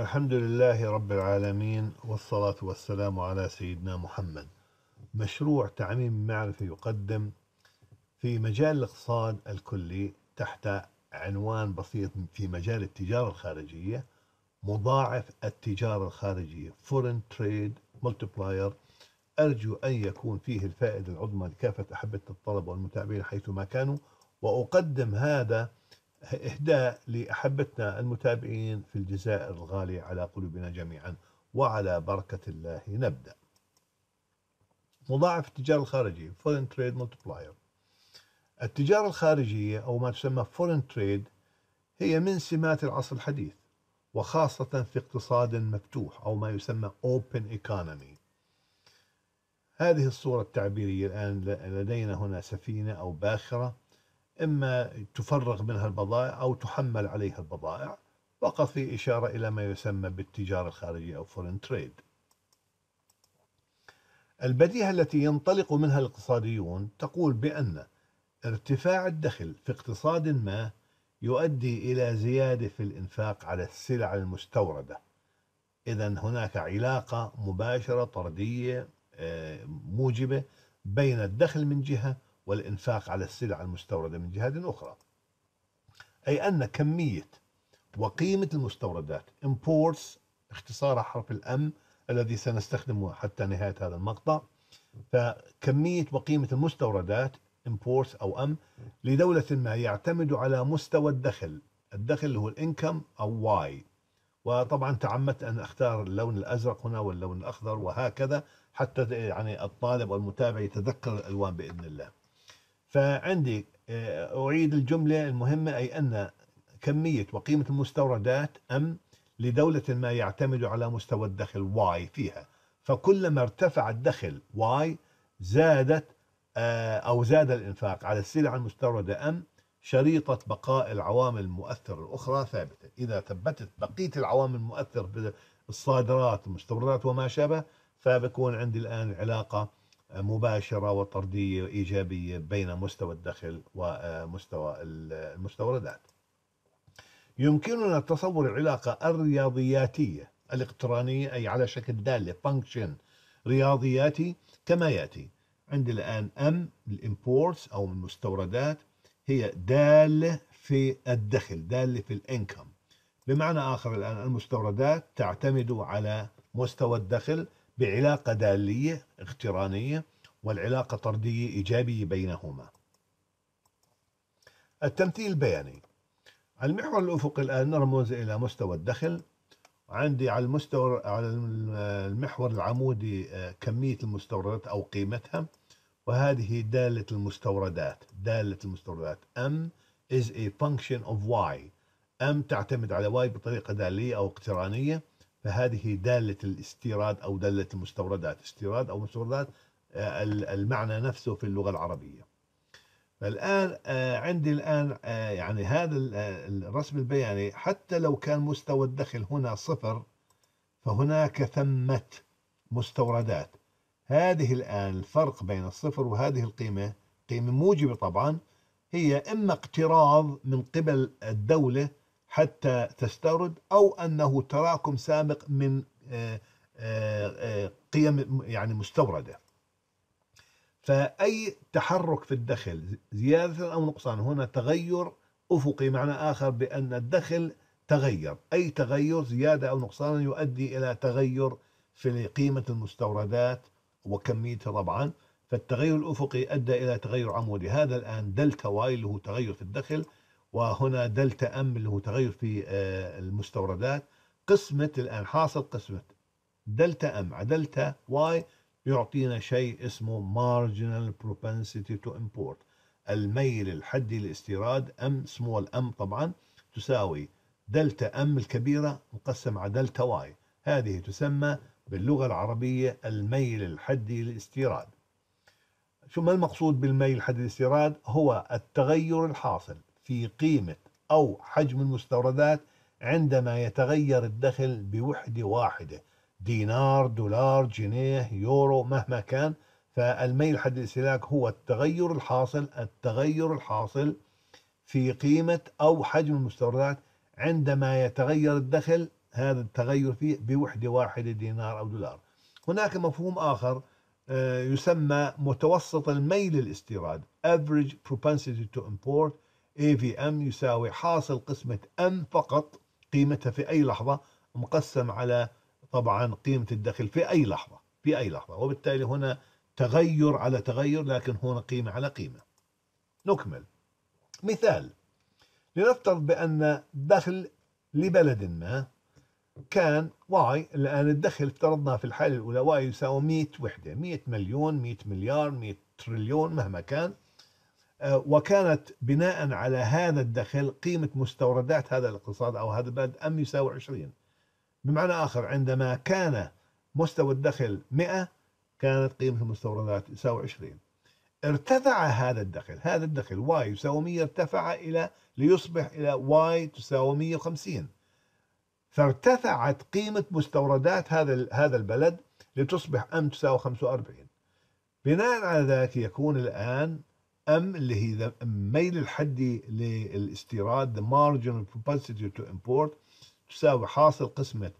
الحمد لله رب العالمين والصلاة والسلام على سيدنا محمد مشروع تعميم معرفة يقدم في مجال الاقتصاد الكلي تحت عنوان بسيط في مجال التجارة الخارجية مضاعف التجارة الخارجية Foreign Trade Multiplier أرجو أن يكون فيه الفائدة العظمى لكافة أحبة الطلبة والمتابعين حيثما كانوا وأقدم هذا إهداء لأحبتنا المتابعين في الجزائر الغالية على قلوبنا جميعا وعلى بركة الله نبدأ مضاعف التجارة الخارجية Foreign Trade Multiplier التجارة الخارجية أو ما تسمى Foreign Trade هي من سمات العصر الحديث وخاصة في اقتصاد مفتوح أو ما يسمى Open Economy هذه الصورة التعبيرية الآن لدينا هنا سفينة أو باخرة إما تفرغ منها البضائع أو تحمل عليها البضائع فقط في إشارة إلى ما يسمى بالتجارة الخارجية أو foreign trade البديهة التي ينطلق منها الاقتصاديون تقول بأن ارتفاع الدخل في اقتصاد ما يؤدي إلى زيادة في الإنفاق على السلع المستوردة إذا هناك علاقة مباشرة طردية آه، موجبة بين الدخل من جهة والإنفاق على السلع المستوردة من جهة أخرى أي أن كمية وقيمة المستوردات imports اختصار حرف الأم الذي سنستخدمه حتى نهاية هذا المقطع فكمية وقيمة المستوردات imports أو أم لدولة ما يعتمد على مستوى الدخل الدخل هو الانكم أو واي وطبعا تعمدت أن أختار اللون الأزرق هنا واللون الأخضر وهكذا حتى يعني الطالب والمتابع يتذكر الألوان بإذن الله فعندي آه، أعيد الجملة المهمة أي أن كمية وقيمة المستوردات أم لدولة ما يعتمد على مستوى الدخل واي فيها فكلما ارتفع الدخل واي زادت آه، أو زاد الإنفاق على السلع المستوردة أم شريطة بقاء العوامل المؤثرة الأخرى ثابتة إذا ثبتت بقية العوامل المؤثرة بالصادرات المستوردات وما شابه فبكون عندي الآن علاقة مباشرة وطردية إيجابية بين مستوى الدخل ومستوى المستوردات يمكننا تصور العلاقة الرياضياتية الإقترانية أي على شكل دالة function رياضياتي كما يأتي عندي الآن M الإمبورتس أو المستوردات هي دالة في الدخل دالة في الإنكم بمعنى آخر الآن المستوردات تعتمد على مستوى الدخل بعلاقة دالية اقترانية والعلاقة طردية إيجابية بينهما التمثيل البياني المحور الأفقي الآن نرمز إلى مستوى الدخل عندي على المستوى على المحور العمودي آه، كمية المستوردات أو قيمتها وهذه دالة المستوردات دالة المستوردات M is a function of Y M تعتمد على Y بطريقة دالية أو اقترانية فهذه دالة الاستيراد أو دالة المستوردات استيراد أو مستوردات آه، المعنى نفسه في اللغة العربية فالآن آه، عندي الآن آه، يعني هذا الرسم البياني حتى لو كان مستوى الدخل هنا صفر فهناك ثمة مستوردات هذه الآن الفرق بين الصفر وهذه القيمة قيمة موجبة طبعا هي إما اقتراض من قبل الدولة حتى تستورد أو أنه تراكم سابق من آه، آه، آه، قيم يعني مستوردة فأي تحرك في الدخل زيادة أو نقصان هنا تغير أفقي معنى آخر بأن الدخل تغير أي تغير زيادة أو نقصان يؤدي إلى تغير في قيمة المستوردات وكميتها طبعا فالتغير الأفقي أدى إلى تغير عمودي هذا الآن دلتا واي اللي هو تغير في الدخل وهنا دلتا ام اللي هو تغير في آه، المستوردات قسمة الآن حاصل قسمة دلتا ام على دلتا واي يعطينا شيء اسمه marginal propensity to import الميل الحدي للاستيراد ام سمول ام طبعا تساوي دلتا ام الكبيرة مقسم على دلتا واي هذه تسمى باللغة العربية الميل الحدي للاستيراد شو ما المقصود بالميل الحدي للاستيراد هو التغير الحاصل في قيمة أو حجم المستوردات عندما يتغير الدخل بوحدة واحدة دينار دولار جنيه يورو مهما كان فالميل حد الاستهلاك هو التغير الحاصل التغير الحاصل في قيمة أو حجم المستوردات عندما يتغير الدخل هذا التغير فيه بوحدة واحدة دينار أو دولار هناك مفهوم آخر آه، يسمى متوسط الميل الاستيراد average propensity to import A في M يساوي حاصل قسمة M فقط قيمتها في أي لحظة مقسم على طبعا قيمة الدخل في أي لحظة في أي لحظة وبالتالي هنا تغير على تغير لكن هنا قيمة على قيمة نكمل مثال لنفترض بأن دخل لبلد ما كان واي الآن الدخل افترضنا في الحالة الأولى واي يساوي 100 وحدة 100 مليون 100 مليار 100 تريليون مهما كان آه، وكانت بناء على هذا الدخل قيمة مستوردات هذا الاقتصاد أو هذا البلد أم يساوي 20 بمعنى آخر عندما كان مستوى الدخل 100 كانت قيمة المستوردات يساوي 20 ارتفع هذا الدخل هذا الدخل واي يساوي 100 ارتفع إلى ليصبح إلى واي تساوي 150 فارتفعت قيمة مستوردات هذا هذا البلد لتصبح أم تساوي 45 بناء على ذلك يكون الآن ام اللي هي the الميل الحدي للاستيراد the marginal propensity to import تساوي حاصل قسمة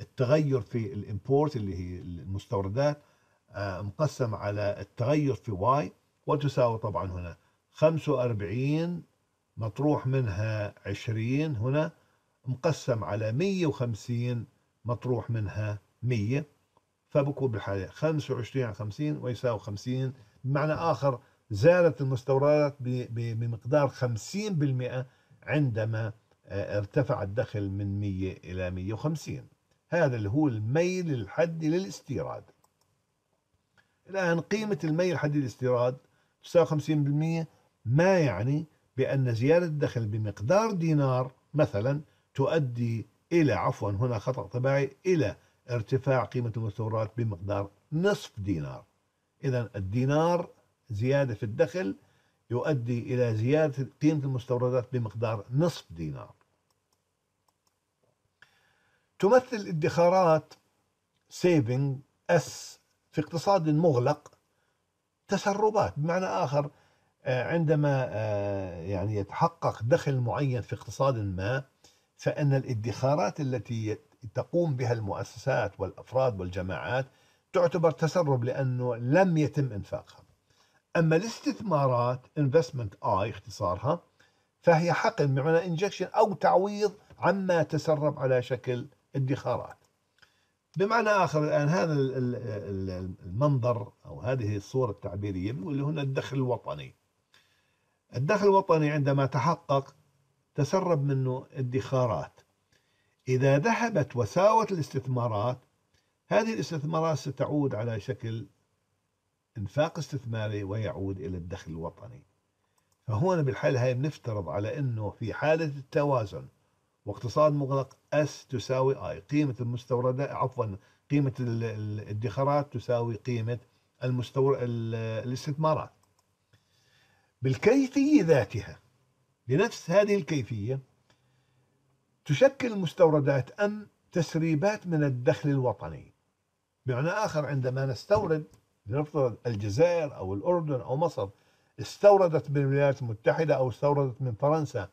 التغير في الامبورت اللي هي المستوردات آه، مقسم على التغير في واي وتساوي طبعا هنا 45 مطروح منها 20 هنا مقسم على 150 مطروح منها 100 فبكون بالحالة 25 على 50 ويساوي 50 بمعنى آخر زادت المستوردات بمقدار 50% عندما آه، ارتفع الدخل من 100 إلى 150 هذا اللي هو الميل الحدي للاستيراد الآن قيمة الميل الحدي للاستيراد 59% ما يعني بأن زيادة الدخل بمقدار دينار مثلا تؤدي إلى عفوا هنا خطأ طباعي إلى ارتفاع قيمة المستوردات بمقدار نصف دينار إذا الدينار زيادة في الدخل يؤدي إلى زيادة قيمة المستوردات بمقدار نصف دينار تمثل ادخارات سيفنج اس في اقتصاد مغلق تسربات بمعنى آخر آه، عندما آه، يعني يتحقق دخل معين في اقتصاد ما فإن الادخارات التي تقوم بها المؤسسات والأفراد والجماعات تعتبر تسرب لأنه لم يتم إنفاقها أما الاستثمارات investment I اختصارها فهي حقن بمعنى انجكشن أو تعويض عما تسرب على شكل ادخارات بمعنى آخر الآن هذا المنظر أو هذه الصورة التعبيرية اللي هنا الدخل الوطني الدخل الوطني عندما تحقق تسرب منه ادخارات إذا ذهبت وساوت الاستثمارات هذه الاستثمارات ستعود على شكل انفاق استثماري ويعود إلى الدخل الوطني فهون بالحالة هاي بنفترض على أنه في حالة التوازن واقتصاد مغلق اس تساوي اي قيمه المستوردات عفوا قيمه الادخارات تساوي قيمه المستور الاستثمارات بالكيفيه ذاتها بنفس هذه الكيفيه تشكل المستوردات ام تسريبات من الدخل الوطني بمعنى اخر عندما نستورد لنفترض الجزائر أو الأردن أو مصر استوردت من الولايات المتحدة أو استوردت من فرنسا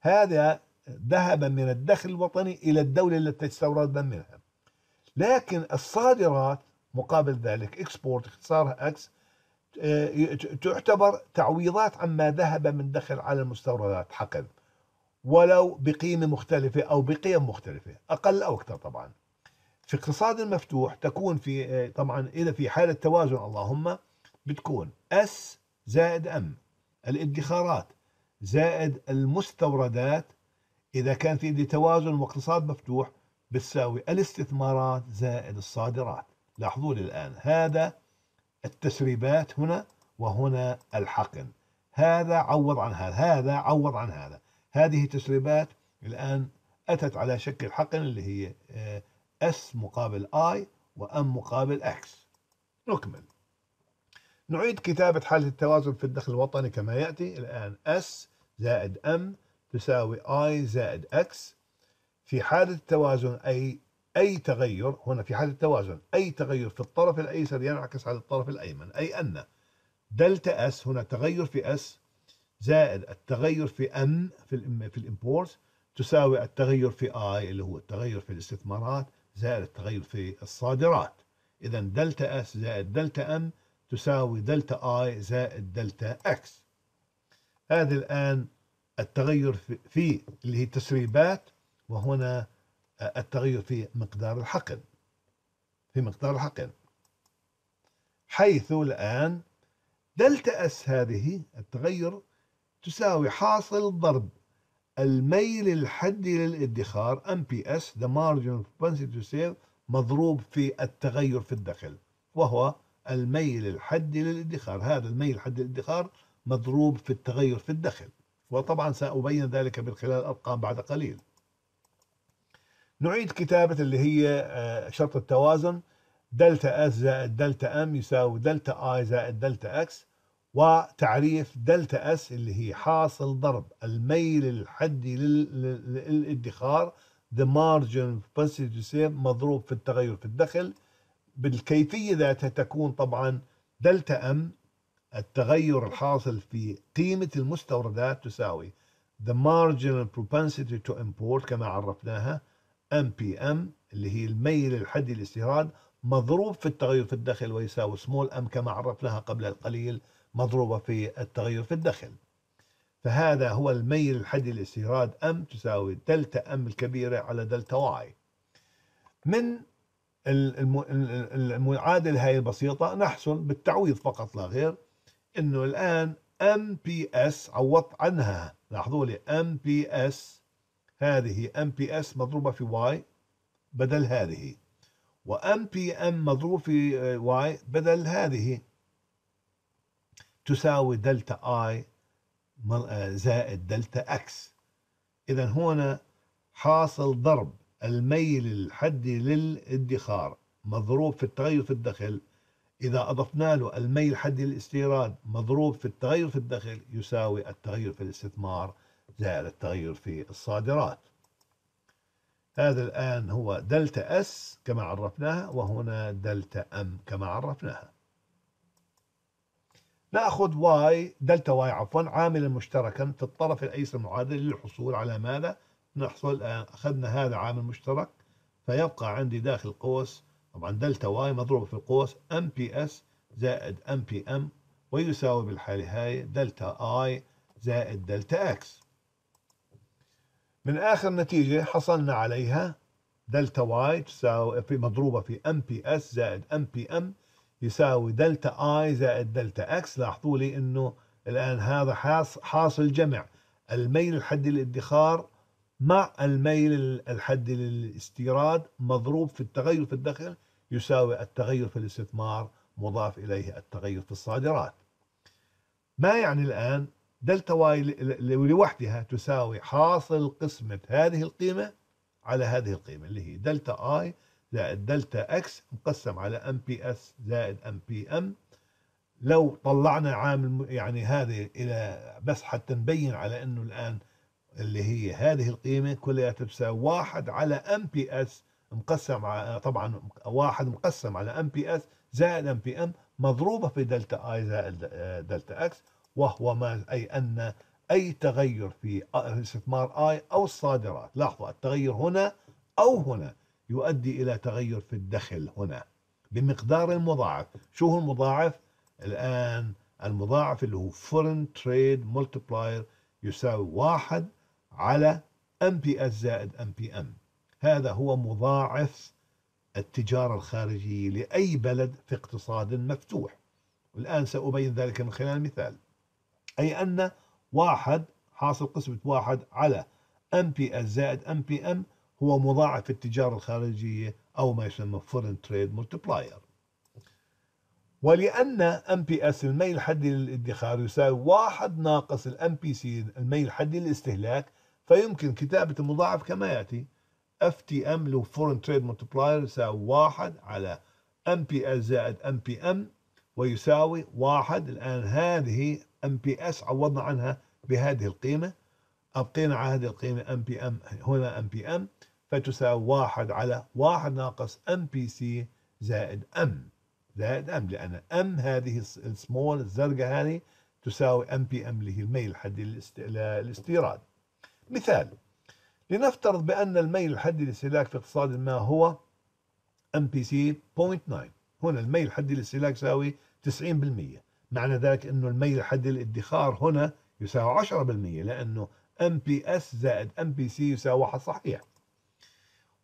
هذا ذهب من الدخل الوطني إلى الدولة التي استوردنا منها لكن الصادرات مقابل ذلك اكسبورت اختصارها اكس آه، تعتبر تعويضات عما ذهب من دخل على المستوردات حقا ولو بقيمة مختلفة أو بقيم مختلفة أقل أو أكثر طبعاً في اقتصاد المفتوح تكون في آه، طبعا إذا في حالة توازن اللهم بتكون أس زائد أم الادخارات زائد المستوردات إذا كان في توازن واقتصاد مفتوح بتساوي الاستثمارات زائد الصادرات لاحظوا لي الآن هذا التسريبات هنا وهنا الحقن هذا عوض عن هذا هذا عوض عن هذا هذه تسريبات الآن أتت على شكل حقن اللي هي آه، S مقابل I و M مقابل X نكمل نعيد كتابة حالة التوازن في الدخل الوطني كما يأتي الآن S زائد M تساوي I زائد X في حالة التوازن أي أي تغير هنا في حالة التوازن أي تغير في الطرف الأيسر ينعكس على الطرف الأيمن أي أن دلتا S هنا تغير في S زائد التغير في M في الامبورت تساوي التغير في I اللي هو التغير في الاستثمارات زائد التغير في الصادرات إذا دلتا اس زائد دلتا ام تساوي دلتا اي زائد دلتا اكس هذا الآن التغير في, في اللي هي التسريبات وهنا التغير في مقدار الحقن في مقدار الحقن حيث الآن دلتا اس هذه التغير تساوي حاصل ضرب الميل الحدي للادخار MPS the margin of propensity to save مضروب في التغير في الدخل وهو الميل الحدي للادخار هذا الميل الحدي للادخار مضروب في التغير في الدخل وطبعا سأبين ذلك من خلال ارقام بعد قليل نعيد كتابة اللي هي آه، شرط التوازن دلتا اس زائد دلتا ام يساوي دلتا اي زائد دلتا اكس وتعريف دلتا اس اللي هي حاصل ضرب الميل الحدي للادخار the مارجن of passage مضروب في التغير في الدخل بالكيفية ذاتها تكون طبعا دلتا ام التغير الحاصل في قيمة المستوردات تساوي the marginal propensity to import كما عرفناها MPM اللي هي الميل الحدي للاستيراد مضروب في التغير في الدخل ويساوي small m كما عرفناها قبل القليل مضروبة في التغير في الدخل فهذا هو الميل الحدي لاستيراد ام تساوي دلتا ام الكبيرة على دلتا واي من المعادلة هاي البسيطة نحصل بالتعويض فقط لا غير انه الان ام بي اس عوضت عنها لاحظوا لي ام بي اس هذه ام بي اس مضروبة في واي بدل هذه وام بي ام مضروب في واي بدل هذه تساوي دلتا اي آه، زائد دلتا اكس اذا هنا حاصل ضرب الميل الحدي للادخار مضروب في التغير في الدخل إذا أضفنا له الميل الحدي للاستيراد مضروب في التغير في الدخل يساوي التغير في الاستثمار زائد التغير في الصادرات هذا الآن هو دلتا اس كما عرفناها وهنا دلتا ام كما عرفناها نأخذ واي دلتا واي عفوا عاملا مشتركا في الطرف الأيسر المعادل للحصول على ماذا؟ نحصل آه، أخذنا هذا عامل مشترك فيبقى عندي داخل القوس طبعا دلتا واي مضروبة في القوس ام بي اس زائد ام بي ام ويساوي بالحالة هاي دلتا اي زائد دلتا اكس من آخر نتيجة حصلنا عليها دلتا واي تساوي في مضروبة في ام بي اس زائد ام بي ام يساوي دلتا اي زائد دلتا اكس لاحظوا لي انه الان هذا حاصل جمع الميل الحدي للادخار مع الميل الحدي للاستيراد مضروب في التغير في الدخل يساوي التغير في الاستثمار مضاف إليه التغير في الصادرات ما يعني الآن دلتا واي لوحدها تساوي حاصل قسمة هذه القيمة على هذه القيمة اللي هي دلتا اي زائد دلتا اكس مقسم على ام بي اس زائد ام بي ام لو طلعنا عامل يعني هذه الى بس حتى نبين على انه الان اللي هي هذه القيمه كلها تساوي واحد على ام بي اس مقسم على طبعا واحد مقسم على ام بي اس زائد ام بي ام مضروبه في دلتا اي زائد آه، دلتا اكس وهو ما اي ان اي تغير في استثمار اي او الصادرات لاحظوا التغير هنا او هنا يؤدي إلى تغير في الدخل هنا بمقدار المضاعف شو هو المضاعف؟ الآن المضاعف اللي هو foreign trade multiplier يساوي واحد على MPS زائد MPM هذا هو مضاعف التجارة الخارجية لأي بلد في اقتصاد مفتوح والآن سأبين ذلك من خلال مثال أي أن واحد حاصل قسمة واحد على MPS زائد MPM هو مضاعف التجارة الخارجية أو ما يسمى Foreign Trade Multiplier ولأن ام بي اس الميل الحدي للادخار يساوي واحد ناقص الام بي سي الميل الحدي للاستهلاك فيمكن كتابة المضاعف كما يأتي اف تي ام لو فورن تريد ملتبلاير يساوي واحد على ام بي اس زائد ام بي ام ويساوي واحد الآن هذه ام بي اس عوضنا عنها بهذه القيمة أعطينا عهد القيمة ام بي ام هنا ام بي ام فتساوي واحد على واحد ناقص ام بي سي زائد ام زائد ام لأن ام هذه السمول الزرقاء هذه تساوي ام بي ام اللي هي الميل الحدي للاستيراد مثال لنفترض بأن الميل الحدي للاستهلاك في اقتصاد ما هو ام بي سي 0.9 هنا الميل الحدي للاستهلاك يساوي 90% معنى ذلك انه الميل الحدي للادخار هنا يساوي 10% لانه ام بي اس زائد ام بي سي يساوي واحد صحيح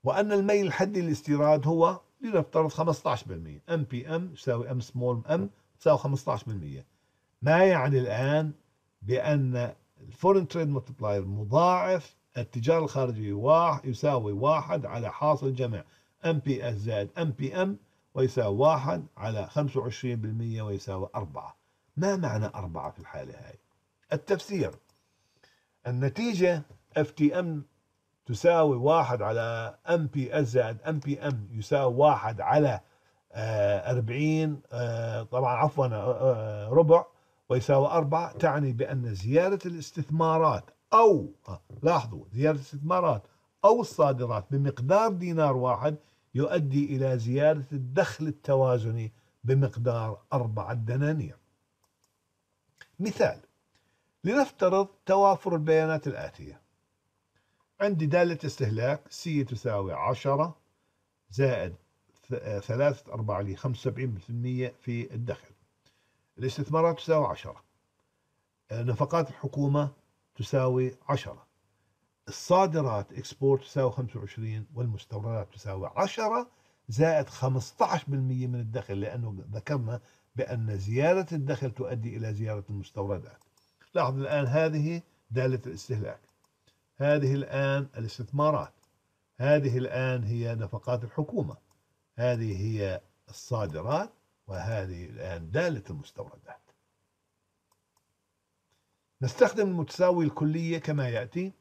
وان الميل الحدي للاستيراد هو لنفترض 15% ام بي ام يساوي ام سمول ام تساوي 15% ما يعني الان بان الفورن تريد ملتبلاير مضاعف التجارة الخارجية واحد يساوي واحد على حاصل جمع ام بي اس زائد ام بي ام ويساوي واحد على 25% ويساوي أربعة ما معنى أربعة في الحالة هاي التفسير النتيجة ftm تساوي واحد على ام بي اس زائد ام بي ام يساوي واحد على آه، أربعين آه، طبعا عفوا آه، ربع ويساوي أربعة تعني بأن زيادة الاستثمارات أو لاحظوا زيادة الاستثمارات أو الصادرات بمقدار دينار واحد يؤدي إلى زيادة الدخل التوازني بمقدار أربعة دنانير مثال لنفترض توافر البيانات الآتية عندي دالة استهلاك سي تساوي 10 زائد ثلاثة أربعة لي 75% في الدخل الاستثمارات تساوي 10 نفقات الحكومة تساوي 10 الصادرات اكسبورت تساوي 25 والمستوردات تساوي 10 زائد 15% من الدخل لأنه ذكرنا بأن زيادة الدخل تؤدي إلى زيادة المستوردات لاحظ الآن هذه دالة الاستهلاك هذه الآن الاستثمارات هذه الآن هي نفقات الحكومة هذه هي الصادرات وهذه الآن دالة المستوردات نستخدم المتساوي الكلية كما يأتي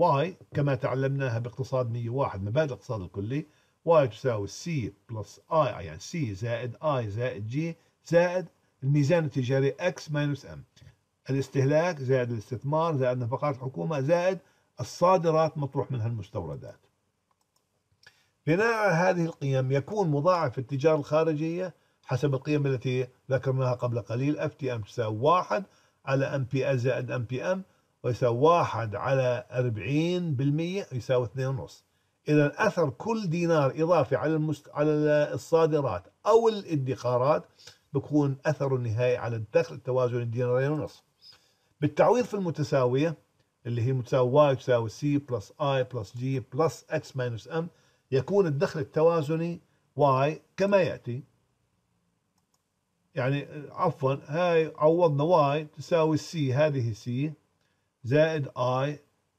y كما تعلمناها باقتصاد 101 مبادئ الاقتصاد الكلي y تساوي c بلس i يعني c زائد i زائد g زائد الميزان التجاري x ماينس m الاستهلاك زائد الاستثمار زائد نفقات الحكومة زائد الصادرات مطروح منها المستوردات بناء على هذه القيم يكون مضاعف التجارة الخارجية حسب القيم التي ذكرناها قبل قليل اف تي ام تساوي واحد على ام بي اس زائد ام بي ام ويساوي واحد على 40% يساوي 2.5 اذا اثر كل دينار اضافي على المست... على الصادرات او الادخارات بكون اثره النهائي على الدخل توازن الدينارين ونصف بالتعويض في المتساوية اللي هي متساوية y تساوي c بلس i بلس g بلس x ماينس m يكون الدخل التوازني y كما يأتي يعني عفوا هاي عوضنا y تساوي c هذه c زائد i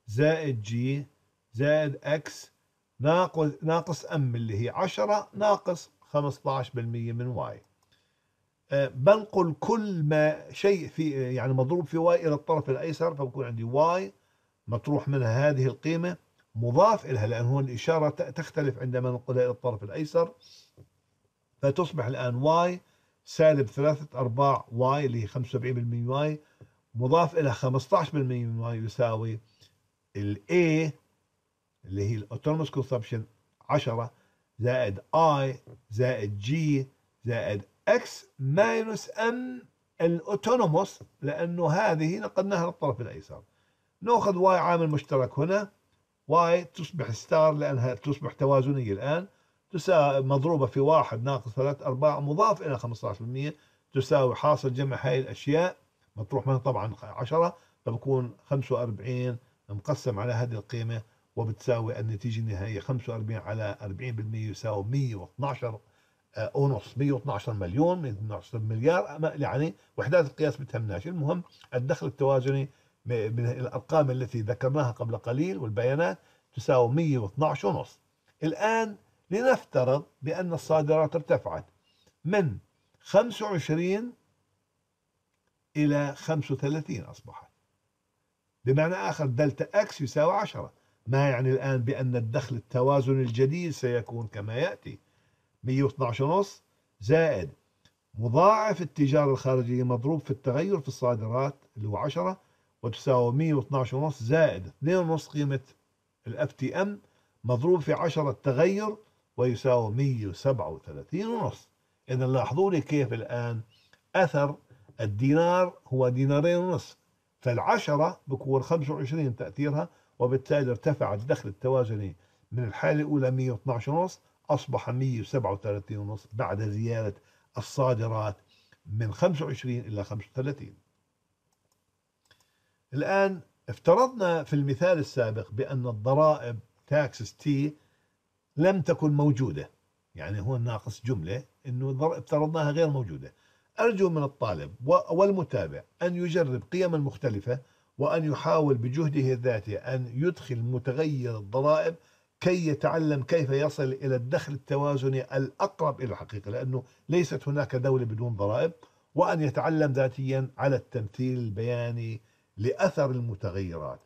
زائد g زائد x ناقص ناقص m اللي هي 10 ناقص 15% من y بنقل كل ما شيء في يعني مضروب في واي إلى الطرف الأيسر فبكون عندي واي مطروح منها هذه القيمة مضاف إلها لأن هون الإشارة تختلف عندما ننقلها إلى الطرف الأيسر فتصبح الآن واي سالب ثلاثة أرباع واي اللي هي 75% واي مضاف إلى 15% من واي يساوي الاي اللي هي الاوتونوموس كونسبشن 10 زائد اي زائد جي زائد x ماينس ام الاوتونوموس لأنه هذه نقلناها للطرف الأيسر نأخذ y عامل مشترك هنا y تصبح ستار لأنها تصبح توازنية الآن تساوي مضروبة في واحد ناقص ثلاث أرباع مضاف إلى 15% تساوي حاصل جمع هاي الأشياء مطروح منها طبعا 10 فبكون 45 مقسم على هذه القيمة وبتساوي النتيجة النهائية 45 على 40% يساوي 112 اونص 112 مليون 112 مليار يعني وحدات القياس ما تهمناش المهم الدخل التوازني من الارقام التي ذكرناها قبل قليل والبيانات تساوي 112 ونص الان لنفترض بان الصادرات ارتفعت من 25 الى 35 اصبحت بمعنى اخر دلتا اكس يساوي 10 ما يعني الان بان الدخل التوازني الجديد سيكون كما ياتي 112 ونص زائد مضاعف التجارة الخارجية مضروب في التغير في الصادرات اللي هو 10 وتساوي 112 ونص زائد 2 ونص قيمة الاف تي ام مضروب في 10 التغير ويساوي 137 ونص إذا لاحظوا لي كيف الآن أثر الدينار هو دينارين ونصف فالعشرة بكون 25 تأثيرها وبالتالي ارتفع الدخل التوازني من الحالة الأولى 112 ونص أصبح 137.5 بعد زيادة الصادرات من 25 إلى 35 الآن افترضنا في المثال السابق بأن الضرائب تاكسس تي لم تكن موجودة يعني هو ناقص جملة أنه افترضناها غير موجودة أرجو من الطالب والمتابع أن يجرب قيما مختلفة وأن يحاول بجهده الذاتي أن يدخل متغير الضرائب كي يتعلم كيف يصل إلى الدخل التوازني الأقرب إلى الحقيقة لأنه ليست هناك دولة بدون ضرائب وأن يتعلم ذاتيا على التمثيل البياني لأثر المتغيرات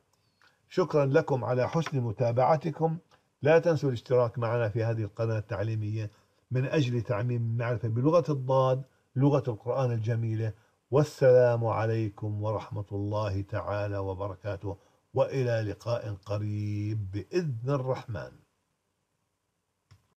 شكرا لكم على حسن متابعتكم لا تنسوا الاشتراك معنا في هذه القناة التعليمية من أجل تعميم المعرفة بلغة الضاد لغة القرآن الجميلة والسلام عليكم ورحمة الله تعالى وبركاته والى لقاء قريب باذن الرحمن